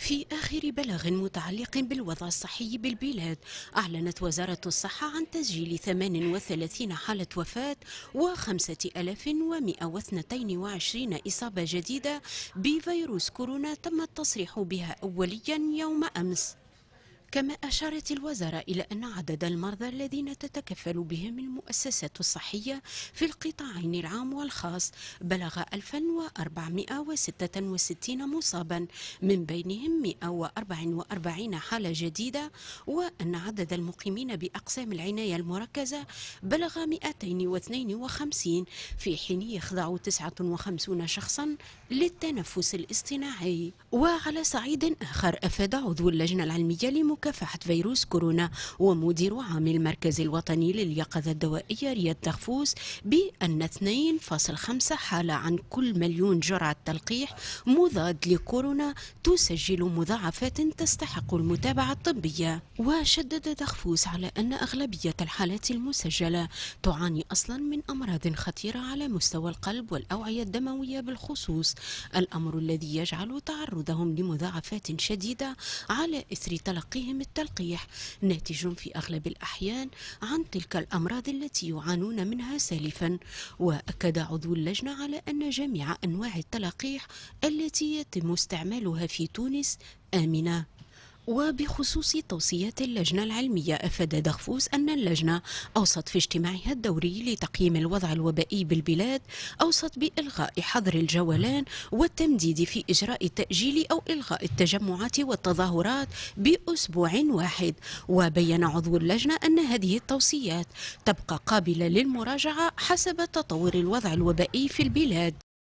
في آخر بلاغ متعلق بالوضع الصحي بالبلاد أعلنت وزارة الصحة عن تسجيل 38 حالة وفاة و 5122 إصابة جديدة بفيروس كورونا تم التصريح بها أوليا يوم أمس كما أشارت الوزارة إلى أن عدد المرضى الذين تتكفل بهم المؤسسات الصحية في القطاعين العام والخاص بلغ 1466 مصابا من بينهم 144 حالة جديدة وأن عدد المقيمين بأقسام العناية المركزة بلغ 252 في حين يخضع 59 شخصا للتنفس الاصطناعي وعلى صعيد آخر أفاد عضو اللجنة العلمية لمكافحة مكافحة فيروس كورونا ومدير عام المركز الوطني لليقظة الدوائية رياض تغفوس بأن 2.5 حالة عن كل مليون جرعة تلقيح مضاد لكورونا تسجل مضاعفات تستحق المتابعة الطبية وشدد تغفوس على أن أغلبية الحالات المسجلة تعاني أصلا من أمراض خطيرة على مستوى القلب والأوعية الدموية بالخصوص الأمر الذي يجعل تعرضهم لمضاعفات شديدة على إثر تلقيهم عليهم التلقيح ناتج في أغلب الأحيان عن تلك الأمراض التي يعانون منها سالفا وأكد عضو اللجنة على أن جميع أنواع التلقيح التي يتم استعمالها في تونس آمنة وبخصوص توصيات اللجنة العلمية أفاد دغفوس أن اللجنة أوصت في اجتماعها الدوري لتقييم الوضع الوبائي بالبلاد أوصت بإلغاء حظر الجولان والتمديد في إجراء التأجيل أو إلغاء التجمعات والتظاهرات بأسبوع واحد وبين عضو اللجنة أن هذه التوصيات تبقى قابلة للمراجعة حسب تطور الوضع الوبائي في البلاد